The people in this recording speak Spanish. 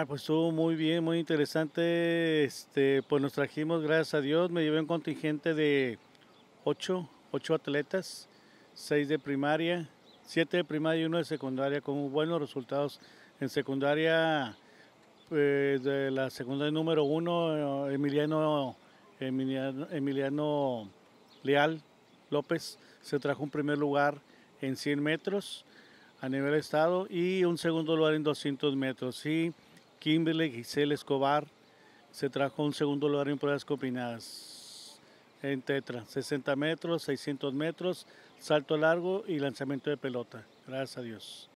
Ah, pues estuvo muy bien, muy interesante. Este, pues nos trajimos, gracias a Dios, me llevé un contingente de 8, atletas, seis de primaria, siete de primaria y uno de secundaria, con buenos resultados. En secundaria, eh, de la secundaria número uno, eh, Emiliano, Emiliano, Emiliano Leal López se trajo un primer lugar en 100 metros a nivel estado y un segundo lugar en 200 metros. Kimberly Giselle Escobar se trajo un segundo lugar en pruebas combinadas en tetra, 60 metros, 600 metros, salto largo y lanzamiento de pelota. Gracias a Dios.